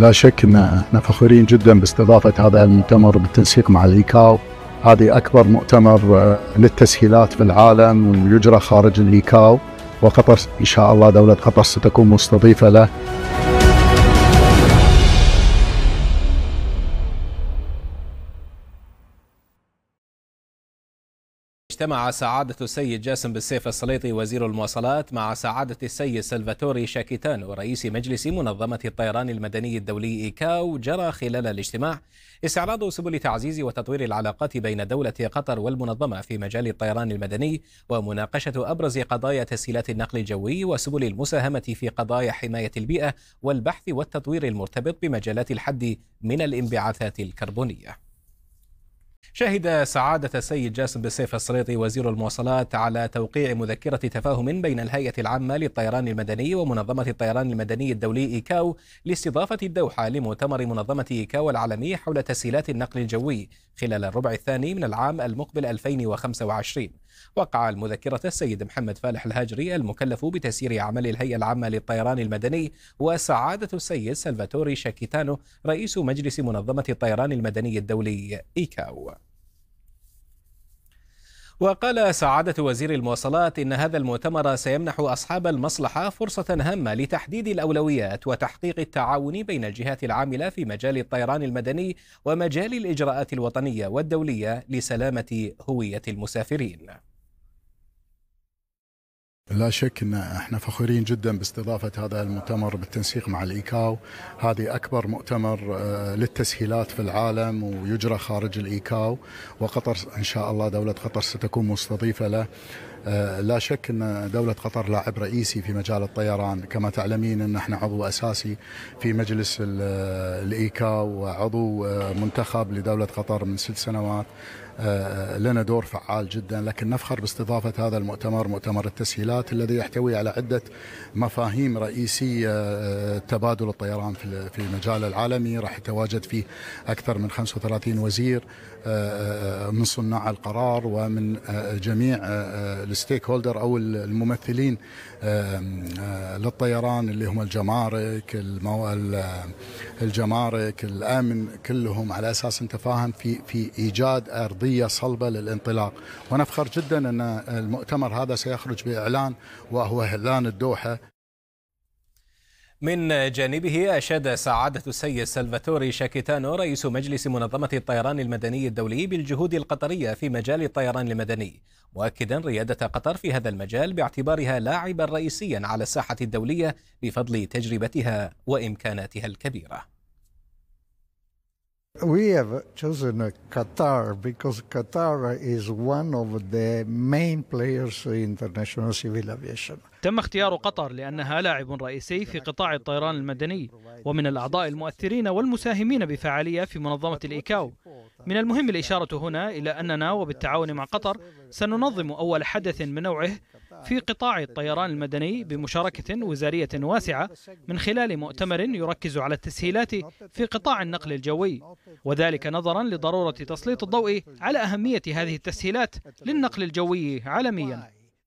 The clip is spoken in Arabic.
لا شك ان احنا فخورين جدا باستضافه هذا المؤتمر بالتنسيق مع الايكاو هذه اكبر مؤتمر آه، للتسهيلات في العالم ويجرى خارج الايكاو وقطر ان شاء الله دوله قطر ستكون مستضيفه له اجتمع سعادة السيد جاسم بالسيف السليطي وزير المواصلات مع سعادة السيد سلفاتوري شاكيتانو رئيس مجلس منظمة الطيران المدني الدولي إيكاو جرى خلال الاجتماع استعراض سبل تعزيز وتطوير العلاقات بين دولة قطر والمنظمة في مجال الطيران المدني ومناقشة أبرز قضايا تسهيلات النقل الجوي وسبل المساهمة في قضايا حماية البيئة والبحث والتطوير المرتبط بمجالات الحد من الانبعاثات الكربونية شهد سعادة السيد جاسم بالسيف السريطي وزير المواصلات على توقيع مذكرة تفاهم بين الهيئة العامة للطيران المدني ومنظمة الطيران المدني الدولي إيكاو لاستضافة الدوحة لمؤتمر منظمة إيكاو العالمي حول تسهيلات النقل الجوي خلال الربع الثاني من العام المقبل 2025 وقع المذكرة السيد محمد فالح الهاجري المكلف بتسيير أعمال الهيئة العامة للطيران المدني وسعادة السيد سلفاتوري شاكيتانو رئيس مجلس منظمة الطيران المدني الدولي إيكاو وقال سعادة وزير المواصلات إن هذا المؤتمر سيمنح أصحاب المصلحة فرصة هامة لتحديد الأولويات وتحقيق التعاون بين الجهات العاملة في مجال الطيران المدني ومجال الإجراءات الوطنية والدولية لسلامة هوية المسافرين لا شك ان احنا فخورين جدا باستضافه هذا المؤتمر بالتنسيق مع الايكاو، هذه اكبر مؤتمر آه، للتسهيلات في العالم ويجرى خارج الايكاو وقطر ان شاء الله دوله قطر ستكون مستضيفه له آه، لا شك ان دوله قطر لاعب رئيسي في مجال الطيران كما تعلمين ان احنا عضو اساسي في مجلس الايكا وعضو آه، منتخب لدوله قطر من ست سنوات آه، لنا دور فعال جدا لكن نفخر باستضافة هذا المؤتمر مؤتمر التسهيلات الذي يحتوي على عدة مفاهيم رئيسية تبادل الطيران في المجال العالمي راح يتواجد فيه أكثر من 35 وزير من صناع القرار ومن جميع الستيك هولدر او الممثلين آه، للطيران اللي هم الجمارك المو... آه، الجمارك الامن كلهم على اساس نتفاهم في في ايجاد ارضيه صلبه للانطلاق ونفخر جدا ان المؤتمر هذا سيخرج باعلان وهو اعلان الدوحه من جانبه أشاد سعادة السيد سلفاتوري شاكيتانو رئيس مجلس منظمة الطيران المدني الدولي بالجهود القطرية في مجال الطيران المدني مؤكدا ريادة قطر في هذا المجال باعتبارها لاعبا رئيسيا على الساحة الدولية بفضل تجربتها وإمكاناتها الكبيرة We have chosen Qatar because Qatar is one of the main players in international civil aviation. تم اختيار قطر لأنها لاعب رئيسي في قطاع الطيران المدني ومن الأعضاء المؤثرين والمساهمين بفعالية في منظمة الإيكاو من المهم الإشارة هنا إلى أننا وبالتعاون مع قطر سننظم أول حدث من نوعه في قطاع الطيران المدني بمشاركة وزارية واسعة من خلال مؤتمر يركز على التسهيلات في قطاع النقل الجوي وذلك نظرا لضرورة تسليط الضوء على أهمية هذه التسهيلات للنقل الجوي عالميا